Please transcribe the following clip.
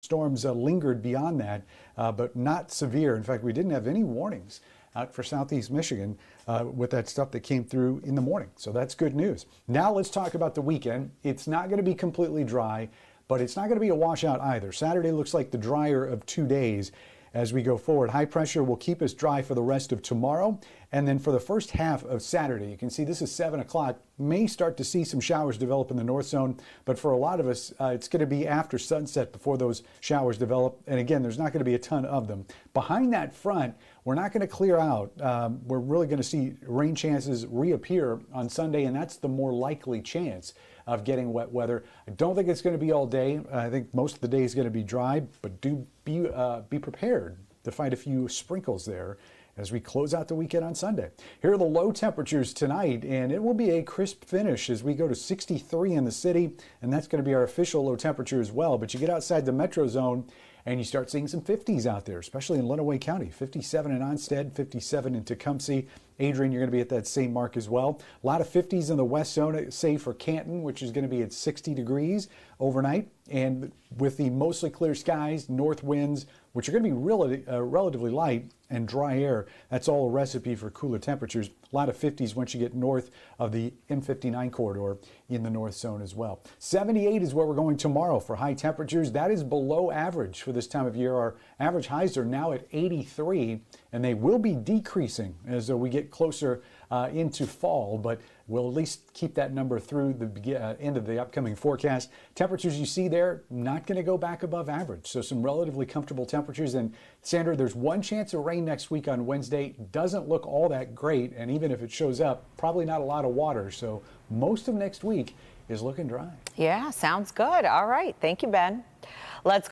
storms uh, lingered beyond that, uh, but not severe. In fact, we didn't have any warnings out for southeast Michigan uh, with that stuff that came through in the morning. So that's good news. Now let's talk about the weekend. It's not going to be completely dry, but it's not going to be a washout either. Saturday looks like the drier of two days as we go forward. High pressure will keep us dry for the rest of tomorrow and then for the first half of Saturday, you can see this is 7 o'clock, may start to see some showers develop in the north zone, but for a lot of us, uh, it's going to be after sunset before those showers develop. And again, there's not going to be a ton of them. Behind that front, we're not going to clear out. Um, we're really going to see rain chances reappear on Sunday, and that's the more likely chance of getting wet weather. I don't think it's going to be all day. I think most of the day is going to be dry, but do be, uh, be prepared to find a few sprinkles there as we close out the weekend on Sunday. Here are the low temperatures tonight, and it will be a crisp finish as we go to 63 in the city, and that's going to be our official low temperature as well. But you get outside the metro zone, and you start seeing some 50s out there, especially in Lenawee County 57 in Onstead, 57 in Tecumseh. Adrian, you're going to be at that same mark as well. A lot of 50s in the west zone, uh, save for Canton, which is going to be at 60 degrees overnight. And with the mostly clear skies, north winds, which are going to be really, uh, relatively light and dry air, that's all a recipe for cooler temperatures. A lot of 50s once you get north of the M59 corridor in the north zone as well. 78 is where we're going tomorrow for high temperatures. That is below average for the this time of year. Our average highs are now at 83, and they will be decreasing as we get closer uh, into fall, but we'll at least keep that number through the uh, end of the upcoming forecast. Temperatures you see there, not going to go back above average, so some relatively comfortable temperatures. And Sandra, there's one chance of rain next week on Wednesday. Doesn't look all that great, and even if it shows up, probably not a lot of water, so most of next week is looking dry. Yeah, sounds good. All right. Thank you, Ben. Let's